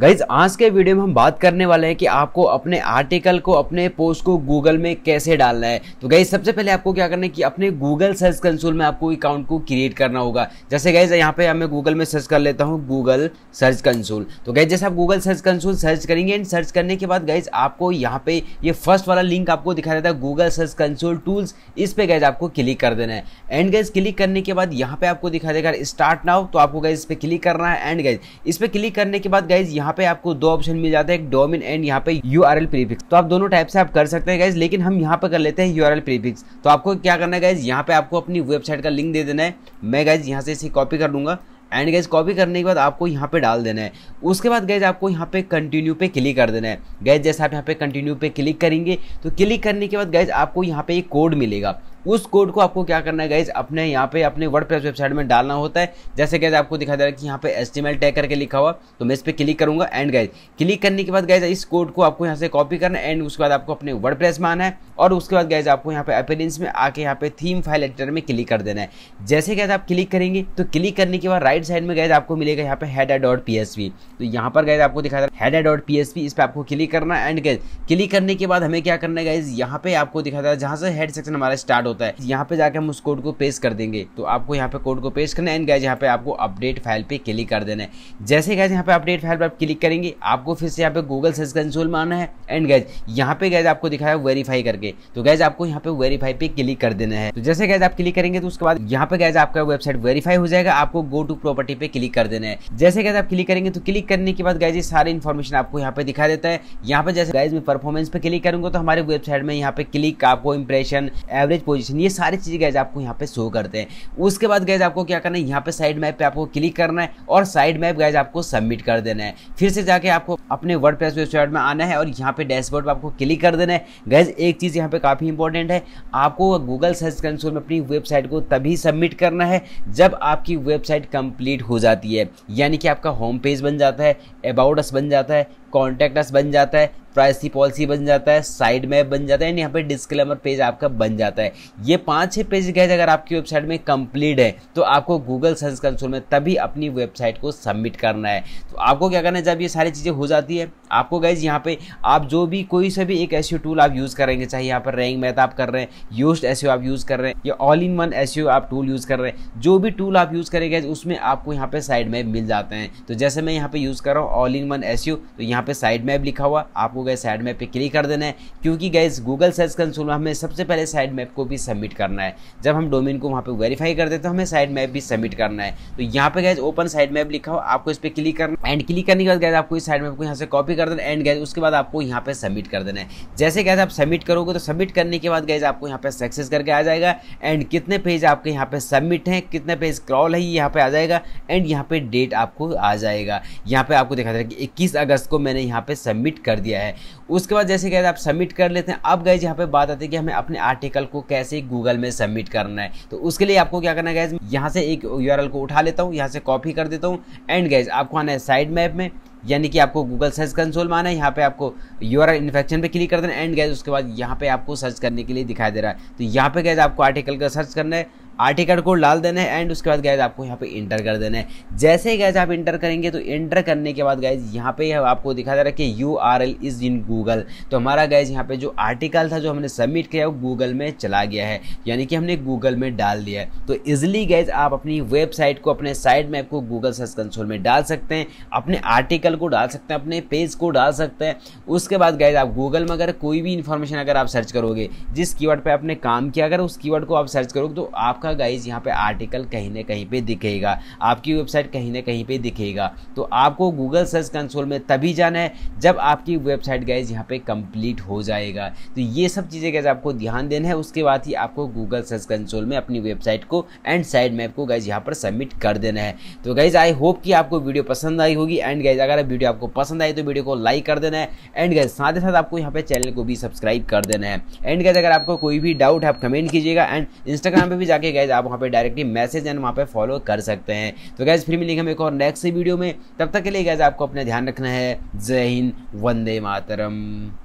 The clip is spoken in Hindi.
गाइज आज के वीडियो में हम बात करने वाले हैं कि आपको अपने आर्टिकल को अपने पोस्ट को गूगल में कैसे डालना है तो गाइज सबसे पहले आपको क्या करना है कि अपने गूगल सर्च कंसोल में आपको अकाउंट को क्रिएट करना होगा जैसे गाइज यहाँ पे मैं गूगल में सर्च कर लेता हूँ गूगल सर्च कंसोल तो गाइज जैसे आप गूगल सर्च कंसोल सर्च करेंगे एंड सर्च करने के बाद गाइज आपको यहाँ पे ये फर्स्ट वाला लिंक आपको दिखा देता है गूगल सर्च कंसोल टूल्स इस पर गाइज आपको क्लिक कर देना है एंड गाइज क्लिक करने के बाद यहाँ पे आपको दिखा देगा स्टार्ट नाउ तो आपको गाइज इस पर क्लिक करना है एंड गाइज इस पर क्लिक करने के बाद गाइज यहाँ यहाँ पे आपको दो ऑप्शन मिल जाता है एक डोमिन एंड यहाँ पे यू आर एल प्रीफिक्स तो आप दोनों टाइप से आप कर सकते हैं गाइज लेकिन हम यहाँ पे कर लेते हैं यू आर एल प्रीफिक्स तो आपको क्या करना है गाइज यहाँ पे आपको अपनी वेबसाइट का लिंक दे देना है मैं गाइज यहाँ से इसे कॉपी कर लूंगा एंड गैज कॉपी करने के बाद आपको यहाँ पे डाल देना है उसके बाद गैज आपको यहाँ पे कंटिन्यू पे क्लिक कर देना है गैज जैसे आप यहाँ पे कंटिन्यू पे क्लिक करेंगे तो क्लिक करने के बाद गैज आपको यहाँ पे एक कोड मिलेगा उस कोड को आपको क्या करना है गाइज अपने यहाँ पे अपने वर्ड वेबसाइट में डालना होता है जैसे कैसे आपको दिखा दे रहा है कि यहाँ पे एस टैग करके लिखा हुआ तो मैं इस पर क्लिक करूंगा एंड गाइज क्लिक करने के बाद गाइज इस कोड को आपको यहाँ से कॉपी करना है एंड उसके बाद आपको अपने वर्ड में आना है और उसके बाद गैज आपको यहाँ पे अपेरेंस में आके यहाँ पे थीम फाइल एडिटर में क्लिक कर देना है जैसे गैज आप क्लिक करेंगे तो क्लिक करने के बाद राइट साइड में गैज आपको मिलेगा यहाँ पे header dot P S P तो यहाँ पर गैज आपको दिखा रहा डॉट पी एस पी इस पर आपको क्लिक करना है एंड गैज क्लिक करने के बाद हमें क्या करना है गैज यहाँ पे आपको दिखा रहा जहाँ से हेड सेक्शन हमारा स्टार्ट होता है यहाँ पे जाकर हम उस कोड को पेश कर देंगे तो आपको यहाँ पे कोड को पेश करना है एंड गैज यहाँ पे आपको अपडेट फाइल पे क्लिक कर देना है जैसे गैज यहाँ पे अपडेट फाइल पर आप क्लिक करेंगे आपको फिर से यहाँ पे गूगल सर्च कंसोल में आना है एंड गैज यहाँ पे गैज आपको दिखाया वेरीफाई करके करोगे तो गैज आपको यहाँ पे वेरीफाई पे क्लिक कर देना है तो जैसे गैज आप क्लिक करेंगे तो उसके बाद यहाँ पे गैज आपका वेबसाइट वेरीफाई हो जाएगा आपको गो टू प्रॉपर्टी पे क्लिक कर देना है जैसे गैज आप क्लिक करेंगे तो क्लिक करने के बाद गैज ये सारी इन्फॉर्मेशन आपको यहाँ पे दिखा देता है यहाँ पे जैसे गैज में परफॉर्मेंस पे क्लिक करूंगा तो हमारे वेबसाइट में यहाँ पे क्लिक आपको इंप्रेशन एवरेज पोजिशन ये सारी चीज गैज आपको यहाँ पे शो करते हैं उसके बाद गैज आपको क्या करना है यहाँ पे साइड मैप पे आपको क्लिक करना है और साइड मैप गैज आपको सबमिट कर देना है फिर से जाके आपको अपने वर्ड वेबसाइट में आना है और यहाँ पे डैशबोर्ड पर आपको क्लिक कर देना है गैज एक चीज चीज़ यहाँ पे काफ़ी इंपॉर्टेंट है आपको गूगल सर्च कंसोल में अपनी वेबसाइट को तभी सबमिट करना है जब आपकी वेबसाइट कंप्लीट हो जाती है यानी कि आपका होम पेज बन जाता है अबाउट अस बन जाता है कॉन्टैक्ट अस बन जाता है प्राइसी पॉलिसी बन जाता है साइड मैप बन जाता है एंड यहाँ पे डिस्क्लेमर पेज आपका बन जाता है ये पांच छह पेज गैज अगर आपकी वेबसाइट में कंप्लीट है तो आपको गूगल सर्च कंसोल में तभी अपनी वेबसाइट को सबमिट करना है तो आपको क्या करना है जब ये सारी चीज़ें हो जाती है आपको गैज यहाँ पे आप जो भी कोई सा भी एक एस टूल e आप यूज़ करेंगे चाहे यहाँ पर रैंक मैथ आप कर रहे हैं यूस्ट एस e आप यूज़ कर रहे हैं या ऑल इन वन एस आप टूल यूज़ कर रहे हैं जो भी टूल आप यूज़ करेंगे उसमें आपको यहाँ पर साइड मैप मिल जाते हैं तो जैसे मैं यहाँ पे यूज़ कर रहा हूँ ऑल इन वन एस तो यहाँ यहाँ पे साइड मैप लिखा हुआ आपको गए साइड मैप पे क्लिक कर देना है क्योंकि गए गूगल सर्च कंसोल में हमें सबसे पहले साइड मैप को भी सबमिट करना है जब हम डोमेन को वहाँ पे वेरीफाई कर देते हैं हमें साइड मैप भी सबमिट करना है तो यहाँ पे गए ओपन साइड मैप लिखा हुआ आपको इस पर क्लिक करना एंड क्लिक करने के बाद गए आपको इस साइड मैप को यहाँ से कॉपी कर देना एंड गए उसके बाद आपको यहाँ पे सबमिट कर देना है जैसे गैस आप सबमिट करोगे तो सबमिट करने के बाद गैस आपको यहाँ पे सक्सेस करके आ जाएगा एंड कितने पेज आपके यहाँ पे सबमिट हैं कितने पेज क्रॉल है ये यहाँ पे आ जाएगा एंड यहाँ पे डेट आपको आ जाएगा यहाँ पे आपको दिखा जाएगा कि इक्कीस अगस्त को मैंने यहाँ पे सबमिट कर दिया है उसके बाद जैसे गए आप सबमिट कर लेते हैं अब गए यहाँ पे बात आती है कि हमें अपने आर्टिकल को कैसे गूगल में सबमिट करना है तो उसके लिए आपको क्या करना है गैज यहाँ से एक यू को उठा लेता हूँ यहाँ से कॉपी कर देता हूँ एंड गैज आपको आना है साइड मैप में यानी कि आपको गूगल सर्च कंसोल में आना है यहाँ पे आपको यू आर इन्फेक्शन पर क्लिक कर देना एंड गैज उसके बाद यहाँ पे आपको सर्च करने के लिए दिखाई दे रहा है तो यहाँ पे गैज आपको आर्टिकल का सर्च करना है आर्टिकल को डाल देना है एंड उसके बाद गैज आपको यहाँ पे इंटर कर देना है जैसे ही गैज आप इंटर करेंगे तो इंटर करने के बाद गैज यहाँ पे आपको दिखा दे रहा है कि U R L is in Google तो हमारा गैज यहाँ पे जो आर्टिकल था जो हमने सबमिट किया वो गूगल में चला गया है यानी कि हमने गूगल में डाल दिया है तो ईजिली गैज आप अपनी वेबसाइट को अपने साइड मैप को गूगल सर्च कंसोल में डाल सकते हैं अपने आर्टिकल को डाल सकते हैं अपने पेज को डाल सकते हैं उसके बाद गैज आप गूगल में अगर कोई भी इन्फॉर्मेशन अगर आप सर्च करोगे जिस कीवर्ड पे आपने काम किया अगर उस कीवर्ड को आप सर्च करोगे तो आपका आपका गाइज यहाँ पे आर्टिकल कहीं ना कहीं पे दिखेगा आपकी वेबसाइट कहीं ना कहीं पे दिखेगा तो आपको गूगल सर्च कंसोल में तभी जाना है जब आपकी वेबसाइट गाइज यहाँ पे कंप्लीट हो जाएगा तो ये सब चीज़ें गाइज आपको ध्यान देना है उसके बाद ही आपको गूगल सर्च कंसोल में अपनी वेबसाइट को एंड साइड मैप को गाइज यहाँ पर सबमिट कर देना है तो गाइज आई होप कि आपको वीडियो पसंद आई होगी एंड गाइज अगर वीडियो आपको पसंद आई तो वीडियो को लाइक कर देना है एंड गाइज साथ ही साथ आपको यहाँ पे चैनल को भी सब्सक्राइब कर देना है एंड गाइज अगर आपको कोई भी डाउट है आप कमेंट कीजिएगा एंड इंस्टाग्राम पे भी जाके गाइज आप वहाँ पर डायरेक्टली मैसेज एंड वहाँ पर फॉलो कर सकते हैं तो गैज फिर मिलेंगे हम एक और नेक्स्ट वीडियो में तब तक के लिए गैज आपको अपना ध्यान रखना है जय हिंद वंदे मातरम